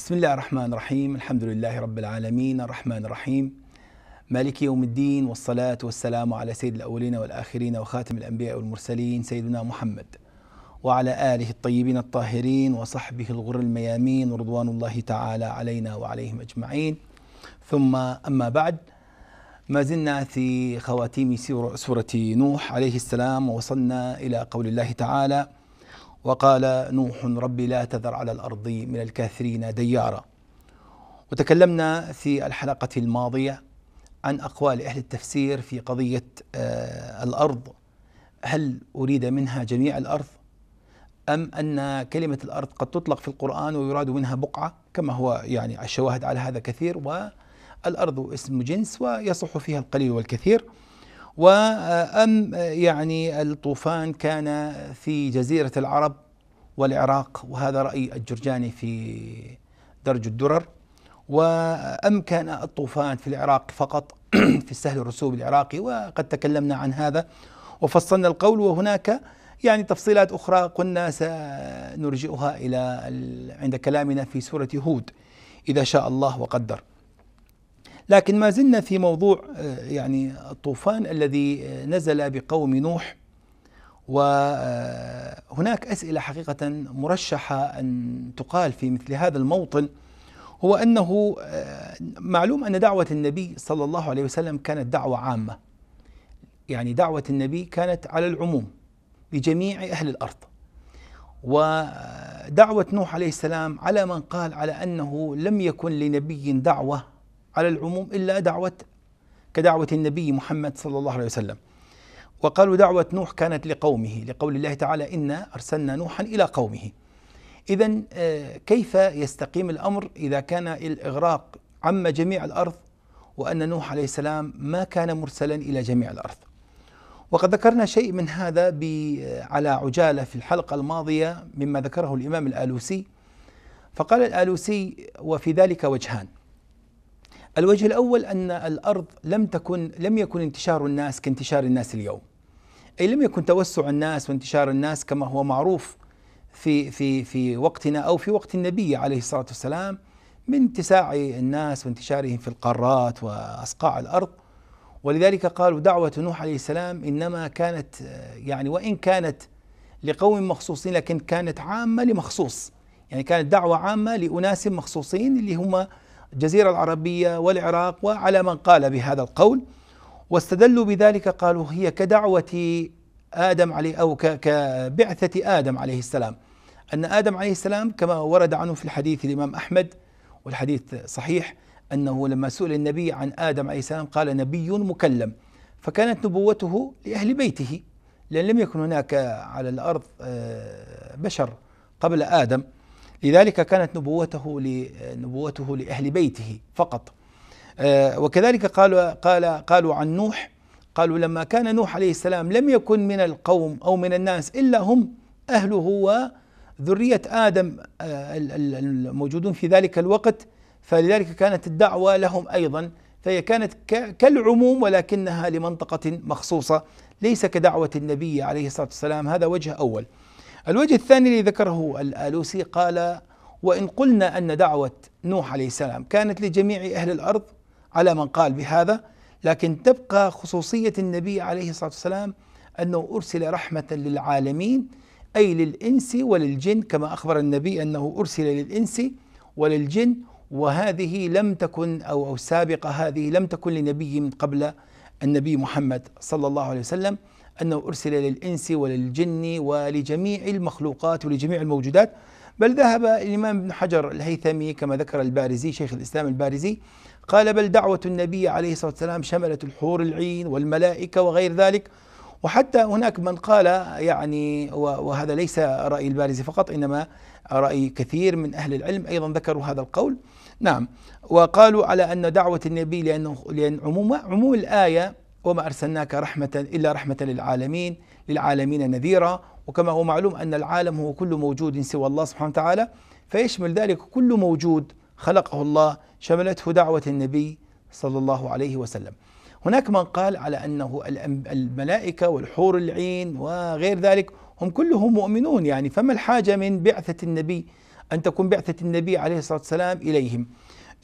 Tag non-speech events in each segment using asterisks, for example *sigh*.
بسم الله الرحمن الرحيم الحمد لله رب العالمين الرحمن الرحيم مالك يوم الدين والصلاة والسلام على سيد الأولين والآخرين وخاتم الأنبياء والمرسلين سيدنا محمد وعلى آله الطيبين الطاهرين وصحبه الغر الميامين ورضوان الله تعالى علينا وعليهم أجمعين ثم أما بعد ما زلنا في خواتيم سورة نوح عليه السلام ووصلنا إلى قول الله تعالى وقال نوح رب لا تذر على الأرض من الكافرين ديارا وتكلمنا في الحلقة الماضية عن أقوال أهل التفسير في قضية آه، الأرض هل أريد منها جميع الأرض أم أن كلمة الأرض قد تطلق في القرآن ويراد منها بقعة كما هو يعني الشواهد على هذا كثير والأرض اسم جنس ويصح فيها القليل والكثير وأم يعني الطوفان كان في جزيرة العرب والعراق وهذا رأي الجرجاني في درج الدرر وأم كان الطوفان في العراق فقط *clears throat* في السهل الرسوب العراقي وقد تكلمنا عن هذا وفصلنا القول وهناك يعني تفصيلات أخرى قلنا سنرجئها إلى عند كلامنا في سورة هود إذا شاء الله وقدر لكن ما زلنا في موضوع آه، يعني الطوفان الذي آه، نزل بقوم نوح وهناك آه، أسئلة حقيقة مرشحة أن تقال في مثل هذا الموطن هو أنه معلوم أن دعوة النبي صلى الله عليه وسلم كانت دعوة عامة يعني دعوة النبي كانت على العموم لجميع أهل الأرض ودعوة نوح عليه السلام على من قال على أنه لم يكن لنبي دعوة على العموم إلا دعوة كدعوة النبي محمد صلى الله عليه وسلم وقالوا دعوة نوح كانت لقومه لقول الله تعالى إنا أرسلنا نوحا إلى قومه إذا آه، كيف يستقيم الأمر إذا كان الإغراق عم جميع الأرض وأن نوح عليه السلام ما كان مرسلا إلى جميع الأرض وقد ذكرنا شيء من هذا آه، على عجالة في الحلقة الماضية مما ذكره الإمام الآلوسي فقال الآلوسي وفي ذلك وجهان الوجه الأول أن الأرض لم تكن لم يكن انتشار الناس كانتشار الناس اليوم أي لم يكن توسع الناس وانتشار الناس كما هو معروف في في في وقتنا أو في وقت النبي عليه الصلاة والسلام من اتساع الناس وانتشارهم في القارات وأصقاع الأرض ولذلك قالوا دعوة نوح عليه السلام إنما كانت يعني وإن كانت لقوم مخصوصين لكن كانت عامة لمخصوص يعني كانت دعوة عامة لأناس مخصوصين اللي هم الجزيرة العربية والعراق وعلى من قال بهذا القول واستدلوا بذلك قالوا هي كدعوة آدم عليه أو كبعثة آدم عليه السلام أن آدم عليه السلام كما ورد عنه في الحديث الإمام أحمد والحديث صحيح أنه لما سئل النبي عن آدم عليه السلام قال نبي مكلم فكانت نبوته لأهل بيته لأن لم يكن هناك على الأرض آه، بشر قبل آدم لذلك كانت نبوته نبوته لأهل بيته فقط آه، وكذلك قالوا قال قالوا عن نوح قالوا لما كان نوح عليه السلام لم يكن من القوم أو من الناس إلا هم أهله وذرية آدم آه، الموجودون في ذلك الوقت فلذلك كانت الدعوة لهم أيضا فهي كانت كالعموم ولكنها لمنطقة مخصوصة ليس كدعوة النبي عليه الصلاة والسلام هذا وجه أول الوجه الثاني الذي ذكره الآلوسي قال وإن قلنا أن دعوة نوح عليه السلام كانت لجميع أهل الأرض على من قال بهذا لكن تبقى خصوصية النبي عليه الصلاة والسلام أنه أرسل رحمة للعالمين أي للإنس وللجن كما أخبر النبي أنه أرسل للإنس وللجن وهذه لم تكن أو, أو سابقة هذه لم تكن لنبي من قبل النبي محمد صلى الله عليه وسلم أنه أرسل للإنس وللجن ولجميع المخلوقات ولجميع الموجودات بل ذهب الإمام ابن حجر الهيثمي كما ذكر البارزي شيخ الإسلام البارزي قال بل دعوة النبي عليه الصلاة والسلام شملت الحور العين والملائكة وغير ذلك وحتى هناك من قال يعني وهذا ليس رأي البارزي فقط إنما رأي كثير من أهل العلم أيضا ذكروا هذا القول نعم وقالوا على أن دعوة النبي لأنه لأن عموم عموم الآية وما أرسلناك رحمة إلا رحمة للعالمين للعالمين نذيرا وكما هو معلوم أن العالم هو كل موجود سوى الله سبحانه وتعالى فيشمل ذلك كل موجود خلقه الله شملته دعوة النبي صلى الله عليه وسلم هناك من قال على أنه الملائكة والحور العين وغير ذلك هم كلهم مؤمنون يعني فما الحاجة من بعثة النبي أن تكون بعثة النبي عليه الصلاة والسلام إليهم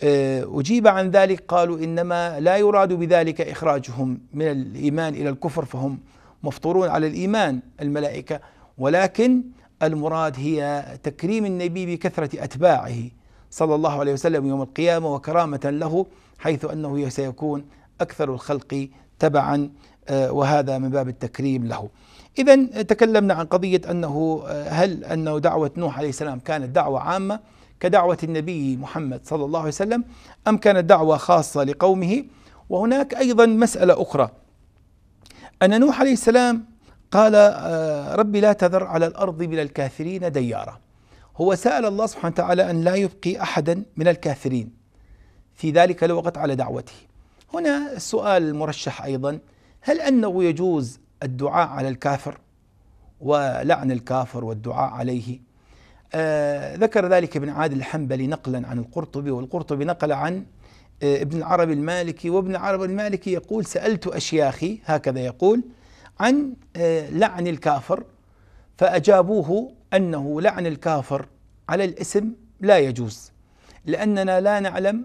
آه، أجيب عن ذلك قالوا إنما لا يراد بذلك إخراجهم من الإيمان إلى الكفر فهم مفطورون على الإيمان الملائكة ولكن المراد هي تكريم النبي بكثرة أتباعه صلى الله عليه وسلم يوم القيامة وكرامة له حيث أنه سيكون أكثر الخلق تبعا آه، وهذا من باب التكريم له إذا تكلمنا عن قضية أنه آه، هل أنه دعوة نوح عليه السلام كانت دعوة عامة كدعوة النبي محمد صلى الله عليه وسلم أم كانت دعوة خاصة لقومه وهناك أيضا مسألة أخرى أن نوح عليه السلام قال آه، رب لا تذر على الأرض من الكافرين ديارا هو سأل الله سبحانه وتعالى أن لا يبقي أحدا من الكافرين في ذلك الوقت على دعوته هنا السؤال المرشح أيضا هل أنه يجوز الدعاء على الكافر ولعن الكافر والدعاء عليه آه، ذكر ذلك ابن عادل الحنبلي نقلا عن القرطبي والقرطبي نقل عن آه، ابن العربي المالكي وابن العربي المالكي يقول سألت أشياخي هكذا يقول عن آه، لعن الكافر فأجابوه أنه لعن الكافر على الاسم لا يجوز لأننا لا نعلم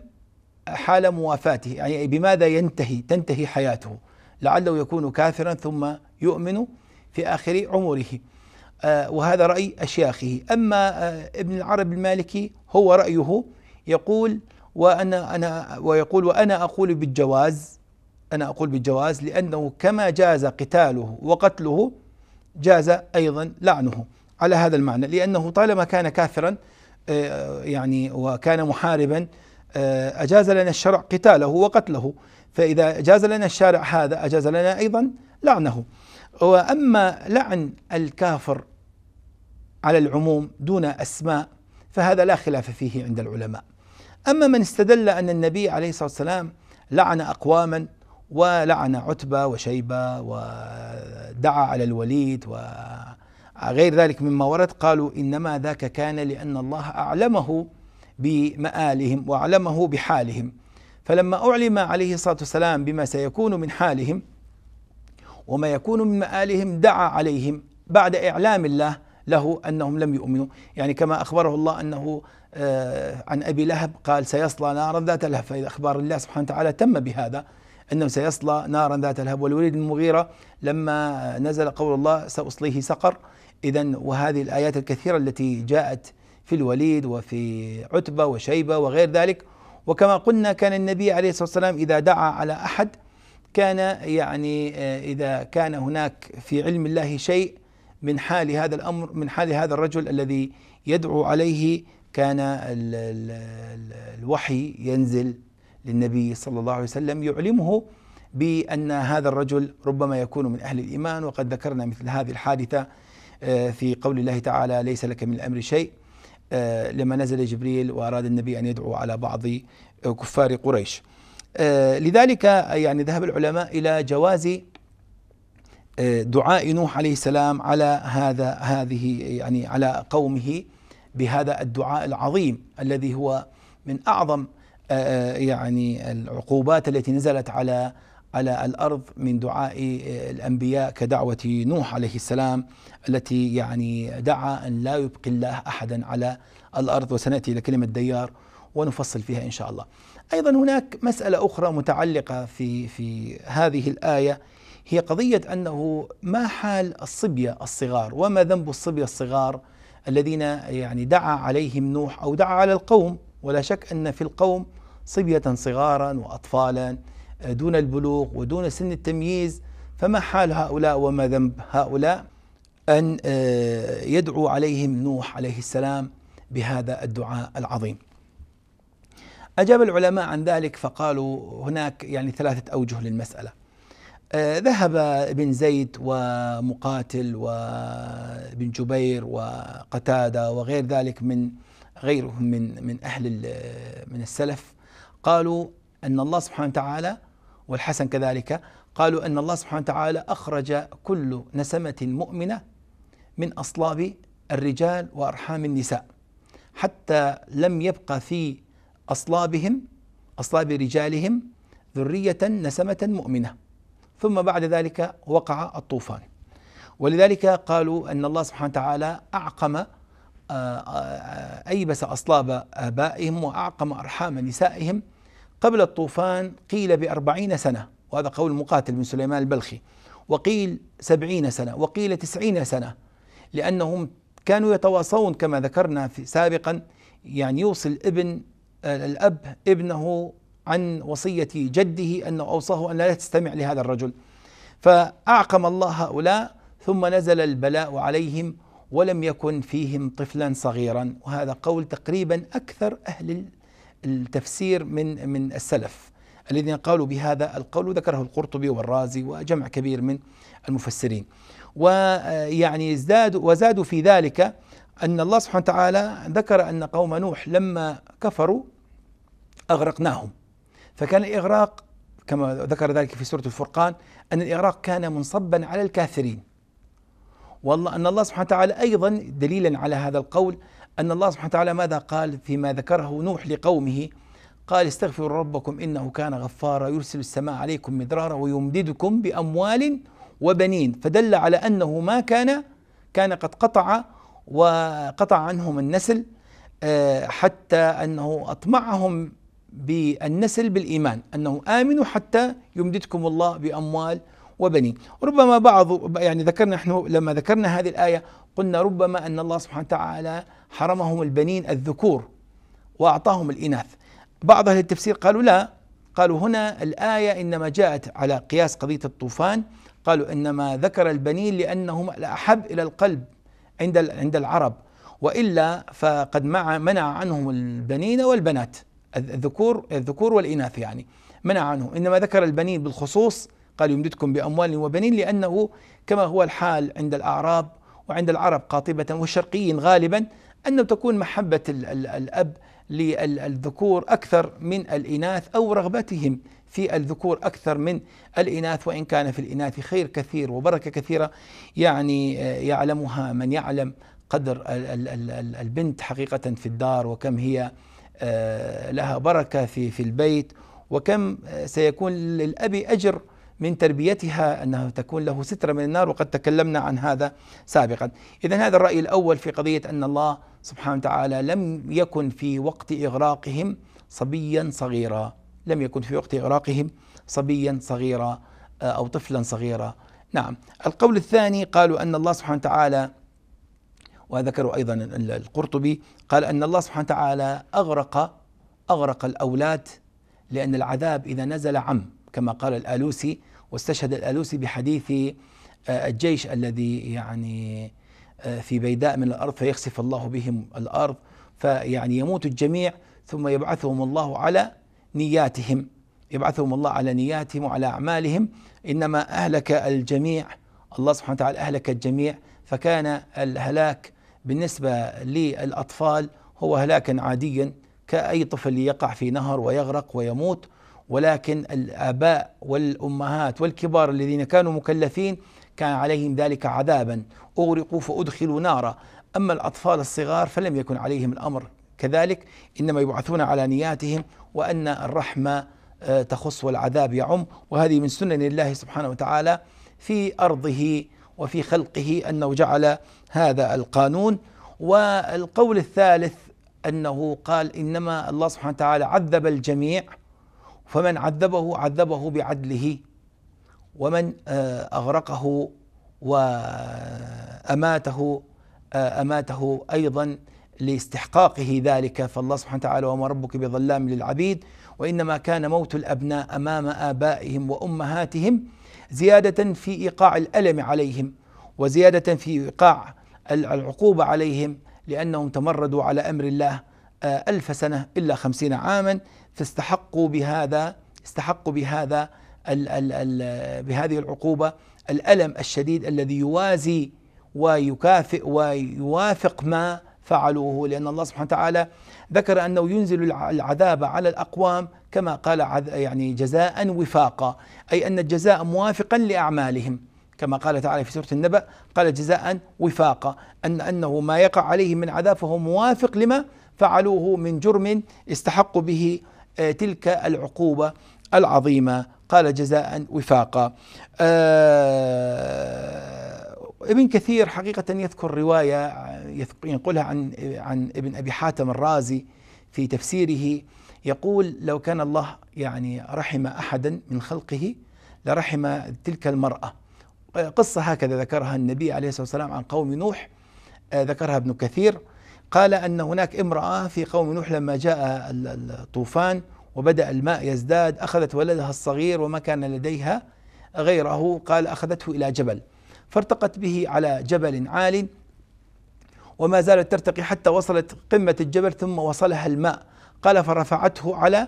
حال موافاته يعني بماذا ينتهي تنتهي حياته لعله يكون كافرا ثم يؤمن في آخر عمره آه، وهذا رأي أشياخه أما آه، ابن العرب المالكي هو رأيه يقول وأنا أنا ويقول وأنا أقول بالجواز أنا أقول بالجواز لأنه كما جاز قتاله وقتله جاز أيضا لعنه على هذا المعنى لأنه طالما كان كافرا آه، يعني وكان محاربا أجاز لنا الشرع قتاله وقتله فإذا جاز لنا الشارع هذا أجاز لنا أيضا لعنه وأما لعن الكافر على العموم دون اسماء فهذا لا خلاف فيه عند العلماء. اما من استدل ان النبي عليه الصلاه والسلام لعن اقواما ولعن عتبه وشيبه ودعا على الوليد وغير ذلك مما ورد قالوا انما ذاك كان لان الله اعلمه بمآلهم واعلمه بحالهم فلما اعلم عليه الصلاه والسلام بما سيكون من حالهم وما يكون من مآلهم دعا عليهم بعد إعلام الله له أنهم لم يؤمنوا يعني كما أخبره الله أنه آه، عن أبي لهب قال سيصلى نارا ذات لهب فإذا أخبار الله سبحانه وتعالى تم بهذا أنه سيصلى نارا ذات لهب والوليد المغيرة لما نزل قول الله سأصليه سقر إذا وهذه الآيات الكثيرة التي جاءت في الوليد وفي عتبة وشيبة وغير ذلك وكما قلنا كان النبي عليه الصلاة والسلام إذا دعا على أحد كان يعني آه، إذا كان هناك في علم الله شيء من حال هذا الامر من حال هذا الرجل الذي يدعو عليه كان ال ال الوحي ينزل للنبي صلى الله عليه وسلم يعلمه بان هذا الرجل ربما يكون من اهل الايمان وقد ذكرنا مثل هذه الحادثه آه، في قول الله تعالى ليس لك من الامر شيء آه، لما نزل جبريل واراد النبي ان يدعو على بعض آه، كفار قريش لذلك يعني ذهب العلماء الى جواز آه، دعاء نوح عليه السلام على هذا هذه يعني على قومه بهذا الدعاء العظيم الذي هو من اعظم آه، آه، يعني العقوبات التي نزلت على على الارض من دعاء الانبياء كدعوه نوح عليه السلام التي يعني دعا ان لا يبقي الله احدا على الارض وسناتي الى كلمه ديار ونفصل فيها ان شاء الله. ايضا هناك مساله اخرى متعلقه في في هذه الايه هي قضية أنه ما حال الصبية الصغار وما ذنب الصبية الصغار الذين يعني دعا عليهم نوح أو دعا على القوم ولا شك أن في القوم صبية صغارا وأطفالا آه، دون البلوغ ودون سن التمييز فما حال هؤلاء وما ذنب هؤلاء أن آه، يدعو عليهم نوح عليه السلام بهذا الدعاء العظيم أجاب العلماء عن ذلك فقالوا هناك يعني ثلاثة أوجه للمسألة ذهب ابن زيد ومقاتل وابن جبير وقتادة وغير ذلك من غيرهم من من أهل من السلف قالوا أن الله سبحانه وتعالى والحسن كذلك قالوا أن الله سبحانه وتعالى أخرج كل نسمة مؤمنة من أصلاب الرجال وأرحام النساء حتى لم يبقى في أصلابهم أصلاب رجالهم ذرية نسمة مؤمنة ثم بعد ذلك وقع الطوفان ولذلك قالوا أن الله سبحانه وتعالى أعقم آه، آه، أيبس أصلاب آبائهم وأعقم أرحام نسائهم قبل الطوفان قيل بأربعين سنة وهذا قول مقاتل من سليمان البلخي وقيل سبعين سنة وقيل تسعين سنة لأنهم كانوا يتواصون كما ذكرنا في سابقا يعني يوصل ابن آه، الأب ابنه عن وصية جده أنه أوصاه أن لا تستمع لهذا الرجل فأعقم الله هؤلاء ثم نزل البلاء عليهم ولم يكن فيهم طفلا صغيرا وهذا قول تقريبا أكثر أهل التفسير من من السلف الذين قالوا بهذا القول ذكره القرطبي والرازي وجمع كبير من المفسرين ويعني ازدادوا وزادوا في ذلك أن الله سبحانه وتعالى ذكر أن قوم نوح لما كفروا أغرقناهم فكان الإغراق كما ذكر ذلك في سورة الفرقان أن الإغراق كان منصبا على الكافرين والله أن الله سبحانه وتعالى أيضا دليلا على هذا القول أن الله سبحانه وتعالى ماذا قال فيما ذكره نوح لقومه قال استغفروا ربكم إنه كان غفارا يرسل السماء عليكم مدرارا ويمددكم بأموال وبنين فدل على أنه ما كان كان قد قطع وقطع عنهم النسل آه، حتى أنه أطمعهم بالنسل بالإيمان أنه آمنوا حتى يمددكم الله بأموال وبنين ربما بعض يعني ذكرنا نحن لما ذكرنا هذه الآية قلنا ربما أن الله سبحانه وتعالى حرمهم البنين الذكور وأعطاهم الإناث بعض أهل التفسير قالوا لا قالوا هنا الآية إنما جاءت على قياس قضية الطوفان قالوا إنما ذكر البنين لأنهم الأحب إلى القلب عند عند العرب وإلا فقد منع عنهم البنين والبنات الذكور الذكور والإناث يعني منع عنه إنما ذكر البنين بالخصوص قال يمددكم بأموال وبنين لأنه كما هو الحال عند الأعراب وعند العرب قاطبة والشرقيين غالبا أنه تكون محبة الأب للذكور أكثر من الإناث أو رغبتهم في الذكور أكثر من الإناث وإن كان في الإناث خير كثير وبركة كثيرة يعني آه، يعلمها من يعلم قدر البنت حقيقة في الدار وكم هي آه، لها بركة في في البيت وكم آه، سيكون للأب أجر من تربيتها أنها تكون له سترة من النار وقد تكلمنا عن هذا سابقا إذا هذا الرأي الأول في قضية أن الله سبحانه وتعالى لم يكن في وقت إغراقهم صبيا صغيرا لم يكن في وقت إغراقهم صبيا صغيرا آه، أو طفلا صغيرا نعم القول الثاني قالوا أن الله سبحانه وتعالى وذكروا أيضا القرطبي قال أن الله سبحانه وتعالى أغرق أغرق الأولاد لأن العذاب إذا نزل عم كما قال الآلوسي واستشهد الآلوسي بحديث آه، الجيش الذي يعني آه، في بيداء من الأرض فيخسف الله بهم الأرض فيعني يموت الجميع ثم يبعثهم الله على نياتهم يبعثهم الله على نياتهم وعلى أعمالهم إنما أهلك الجميع الله سبحانه وتعالى أهلك الجميع فكان الهلاك بالنسبة للأطفال هو هلاكا عاديا كأي طفل يقع في نهر ويغرق ويموت ولكن الآباء والأمهات والكبار الذين كانوا مكلفين كان عليهم ذلك عذابا أغرقوا فأدخلوا نارا أما الأطفال الصغار فلم يكن عليهم الأمر كذلك إنما يبعثون على نياتهم وأن الرحمة آه، تخص والعذاب يعم وهذه من سنن الله سبحانه وتعالى في أرضه وفي خلقه انه جعل هذا القانون والقول الثالث انه قال انما الله سبحانه وتعالى عذب الجميع فمن عذبه عذبه بعدله ومن آه، اغرقه واماته آه، اماته ايضا لاستحقاقه ذلك فالله سبحانه وتعالى وما ربك بظلام للعبيد وانما كان موت الابناء امام ابائهم وامهاتهم زياده في ايقاع الالم عليهم وزياده في ايقاع العقوبه عليهم لانهم تمردوا على امر الله آه، ألف سنة إلا خمسين عاما فاستحقوا بهذا استحقوا بهذا الـ الـ الـ بهذه العقوبة الألم الشديد الذي يوازي ويكافئ ويوافق ما فعلوه لأن الله سبحانه وتعالى ذكر أنه ينزل العذاب على الأقوام كما قال يعني جزاء وفاقا أي أن الجزاء موافقا لأعمالهم كما قال تعالى في سورة النبأ قال جزاء وفاقا أن أنه ما يقع عليه من عذاب فهو موافق لما فعلوه من جرم استحقوا به آه، تلك العقوبة العظيمة قال جزاء وفاقا آه ابن كثير حقيقة يذكر رواية ينقلها عن عن ابن أبي حاتم الرازي في تفسيره يقول لو كان الله يعني رحم أحدا من خلقه لرحم تلك المرأة قصة هكذا ذكرها النبي عليه الصلاة والسلام عن قوم نوح آه، ذكرها ابن كثير قال أن هناك امرأة في قوم نوح لما جاء الطوفان وبدأ الماء يزداد أخذت ولدها الصغير وما كان لديها غيره قال أخذته إلى جبل فارتقت به على جبل عال وما زالت ترتقي حتى وصلت قمة الجبل ثم وصلها الماء قال فرفعته على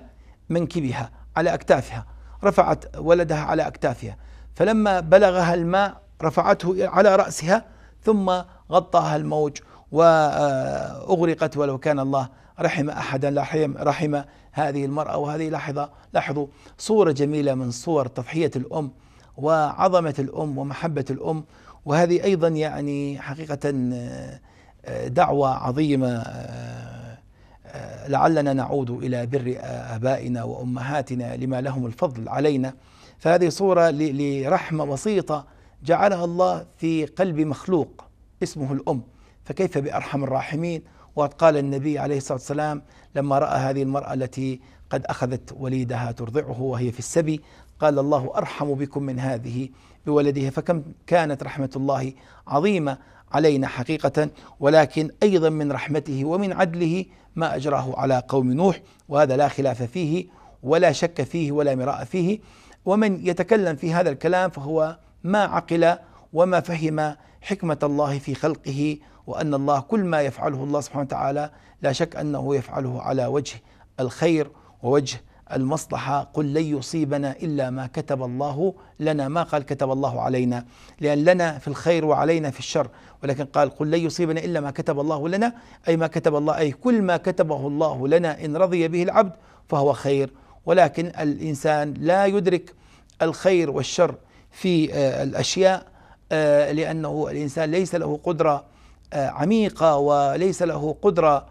منكبها على أكتافها رفعت ولدها على أكتافها فلما بلغها الماء رفعته على رأسها ثم غطاها الموج وأغرقت ولو كان الله رحم أحدا رحم, رحم هذه المرأة وهذه لاحظة لاحظوا صورة جميلة من صور تضحية الأم وعظمة الأم ومحبة الأم وهذه أيضا يعني حقيقة آه، دعوة عظيمة آه، آه، لعلنا نعود إلى بر آبائنا وأمهاتنا لما لهم الفضل علينا فهذه صورة لرحمة بسيطة جعلها الله في قلب مخلوق اسمه الأم فكيف بأرحم الراحمين وقد قال النبي عليه الصلاة والسلام لما رأى هذه المرأة التي قد أخذت وليدها ترضعه وهي في السبي قال الله ارحم بكم من هذه بولدها فكم كانت رحمه الله عظيمه علينا حقيقه ولكن ايضا من رحمته ومن عدله ما اجراه على قوم نوح وهذا لا خلاف فيه ولا شك فيه ولا مراء فيه ومن يتكلم في هذا الكلام فهو ما عقل وما فهم حكمه الله في خلقه وان الله كل ما يفعله الله سبحانه وتعالى لا شك انه يفعله على وجه الخير ووجه المصلحة قل لن يصيبنا إلا ما كتب الله لنا ما قال كتب الله علينا لأن لنا في الخير وعلينا في الشر ولكن قال قل لن يصيبنا إلا ما كتب الله لنا أي ما كتب الله أي كل ما كتبه الله لنا إن رضي به العبد فهو خير ولكن الإنسان لا يدرك الخير والشر في آه، الأشياء آه، لأنه الإنسان ليس له قدرة آه، عميقة وليس له قدرة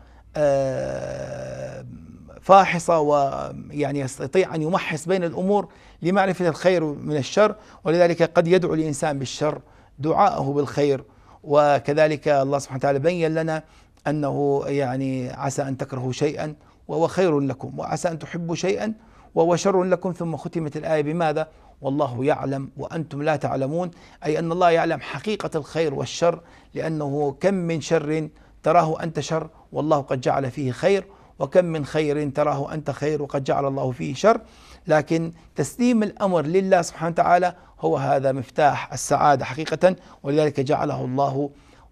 فاحصة ويعني يستطيع أن يمحص بين الأمور لمعرفة الخير من الشر ولذلك قد يدعو الإنسان بالشر دعاءه بالخير وكذلك الله سبحانه وتعالى بين لنا أنه يعني عسى أن تكرهوا شيئا وهو خير لكم وعسى أن تحبوا شيئا وهو شر لكم ثم ختمت الآية بماذا والله يعلم وأنتم لا تعلمون أي أن الله يعلم حقيقة الخير والشر لأنه كم من شر تراه أنت شر والله قد جعل فيه خير وكم من خير تراه أنت خير وقد جعل الله فيه شر لكن تسليم الأمر لله سبحانه وتعالى هو هذا مفتاح السعادة حقيقة ولذلك جعله الله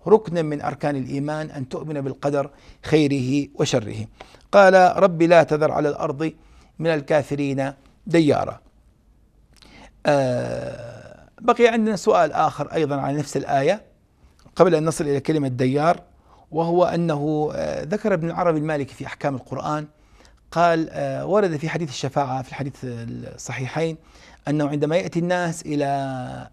ركنا من أركان الإيمان أن تؤمن بالقدر خيره وشره قال رب لا تذر على الأرض من الكافرين ديارا آه بقي عندنا سؤال آخر أيضا عن نفس الآية قبل أن نصل إلى كلمة ديار وهو أنه آه، ذكر ابن العربي المالكي في أحكام القرآن قال آه، ورد في حديث الشفاعة في الحديث الصحيحين أنه عندما يأتي الناس إلى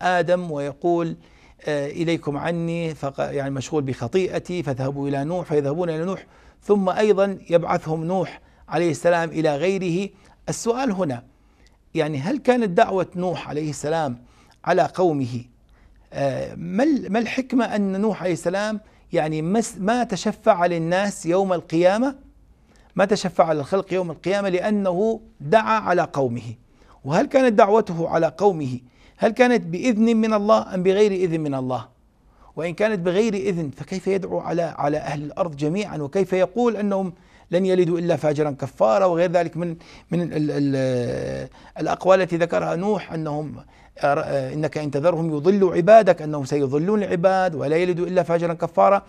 آدم ويقول آه، إليكم عني يعني مشغول بخطيئتي فاذهبوا إلى نوح فيذهبون إلى نوح ثم أيضا يبعثهم نوح عليه السلام إلى غيره السؤال هنا يعني هل كانت دعوة نوح عليه السلام على قومه ما الحكمة أن نوح عليه السلام يعني ما تشفع للناس يوم القيامة ما تشفع للخلق يوم القيامة لأنه دعا على قومه وهل كانت دعوته على قومه هل كانت بإذن من الله أم بغير إذن من الله وإن كانت بغير إذن فكيف يدعو على على أهل الأرض جميعا وكيف يقول أنهم لن يلدوا إلا فاجرا كفارا وغير ذلك من من الـ الـ الأقوال التي ذكرها نوح أنهم آه، إنك إن تذرهم يضلوا عبادك أنهم سيضلون العباد ولا يلدوا إلا فاجرا كفارا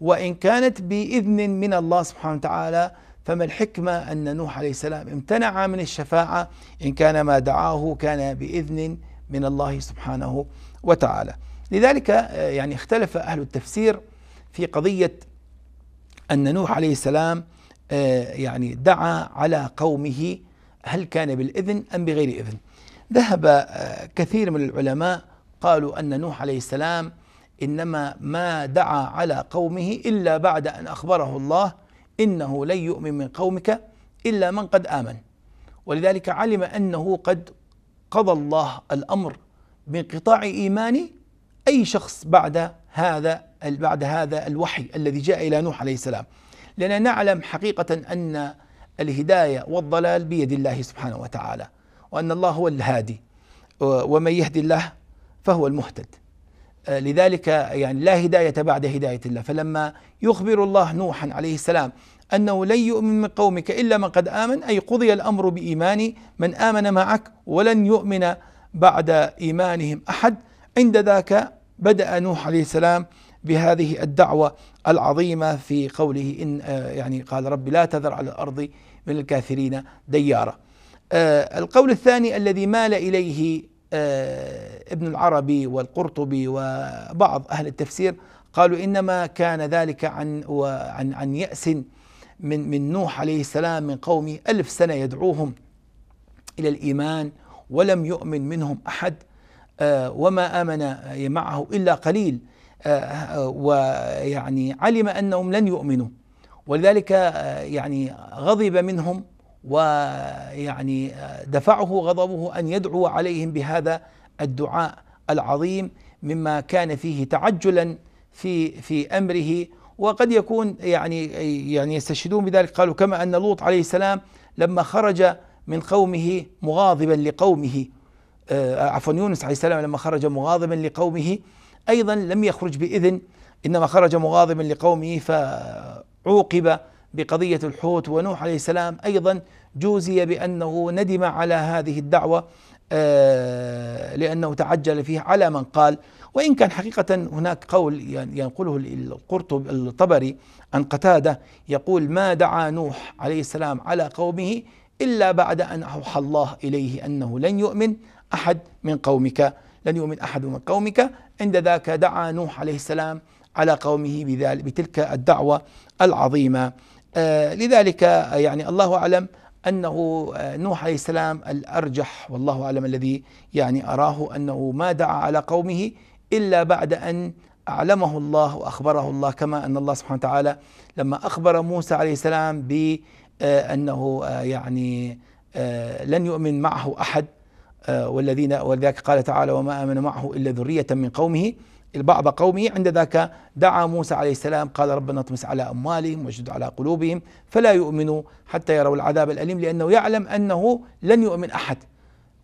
وإن كانت بإذن من الله سبحانه وتعالى فما الحكمة أن نوح عليه السلام امتنع من الشفاعة إن كان ما دعاه كان بإذن من الله سبحانه وتعالى لذلك آه، يعني اختلف أهل التفسير في قضية أن نوح عليه السلام آه، يعني دعا على قومه هل كان بالإذن أم بغير إذن ذهب آه، كثير من العلماء قالوا أن نوح عليه السلام إنما ما دعا على قومه إلا بعد أن أخبره الله إنه لن يؤمن من قومك إلا من قد آمن ولذلك علم أنه قد قضى الله الأمر بانقطاع إيمان أي شخص بعد هذا بعد هذا الوحي الذي جاء إلى نوح عليه السلام لأننا نعلم حقيقة أن الهداية والضلال بيد الله سبحانه وتعالى وأن الله هو الهادي ومن يهدي الله فهو المهتد آه، لذلك يعني لا هداية بعد هداية الله فلما يخبر الله نوحا عليه السلام أنه لن يؤمن من قومك إلا من قد آمن أي قضي الأمر بإيمان من آمن معك ولن يؤمن بعد إيمانهم أحد عند ذاك بدأ نوح عليه السلام بهذه الدعوة العظيمة في قوله إن آه، يعني قال رب لا تذر على الأرض من الكافرين ديارا آه، القول الثاني الذي مال اليه آه، ابن العربي والقرطبي وبعض اهل التفسير قالوا انما كان ذلك عن وعن عن يأس من من نوح عليه السلام من قومه ألف سنه يدعوهم الى الايمان ولم يؤمن منهم احد آه، وما امن معه الا قليل ويعني علم انهم لن يؤمنوا ولذلك يعني غضب منهم ويعني دفعه غضبه ان يدعو عليهم بهذا الدعاء العظيم مما كان فيه تعجلا في في امره وقد يكون يعني يعني يستشهدون بذلك قالوا كما ان لوط عليه السلام لما خرج من قومه مغاضبا لقومه آه، عفوا يونس عليه السلام لما خرج مغاضبا لقومه ايضا لم يخرج باذن انما خرج مغاضبا لقومه فعوقب بقضية الحوت ونوح عليه السلام أيضا جوزي بأنه ندم على هذه الدعوة آه، لأنه تعجل فيها على من قال وإن كان حقيقة هناك قول ينقله القرطب الطبري عن قتادة يقول ما دعا نوح عليه السلام على قومه إلا بعد أن أوحى الله إليه أنه لن يؤمن أحد من قومك لن يؤمن أحد من قومك عند ذاك دعا نوح عليه السلام على قومه بذلك بتلك الدعوة العظيمة آه، لذلك آه، يعني الله أعلم أنه آه، نوح عليه السلام الأرجح والله أعلم الذي يعني أراه أنه ما دعا على قومه إلا بعد أن أعلمه الله وأخبره الله كما أن الله سبحانه وتعالى لما أخبر موسى عليه السلام بأنه يعني لن يؤمن معه أحد والذين ولذلك قال تعالى وما آمن معه إلا ذرية من قومه البعض قومه عند ذاك دعا موسى عليه السلام قال ربنا اطمس على أموالهم واشد على قلوبهم فلا يؤمنوا حتى يروا العذاب الأليم لأنه يعلم أنه لن يؤمن أحد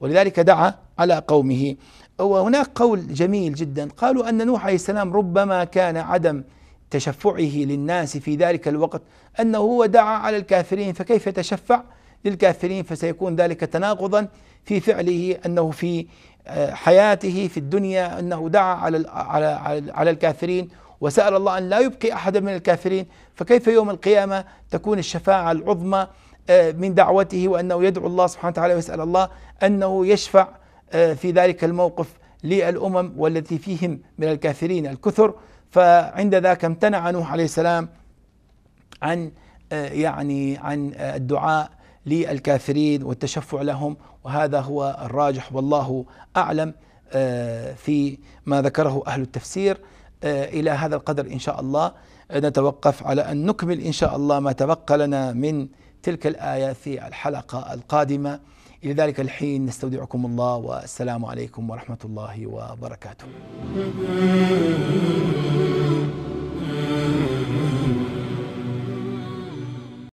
ولذلك دعا على قومه وهناك قول جميل جدا قالوا أن نوح عليه السلام ربما كان عدم تشفعه للناس في ذلك الوقت أنه هو دعا على الكافرين فكيف تشفع للكافرين فسيكون ذلك تناقضا في فعله أنه في حياته في الدنيا انه دعا على على على الكافرين وسال الله ان لا يبقي احدا من الكافرين فكيف يوم القيامه تكون الشفاعه العظمى آه، من دعوته وانه يدعو الله سبحانه وتعالى ويسال الله انه يشفع آه، في ذلك الموقف للامم والتي فيهم من الكافرين الكثر فعند ذاك امتنع نوح عليه السلام عن آه، يعني عن الدعاء للكافرين والتشفع لهم وهذا هو الراجح والله اعلم آه، في ما ذكره اهل التفسير آه، الى هذا القدر ان شاء الله آه، نتوقف على ان نكمل ان شاء الله ما تبقى لنا من تلك الايه في الحلقه القادمه الى ذلك الحين نستودعكم الله والسلام عليكم ورحمه الله وبركاته.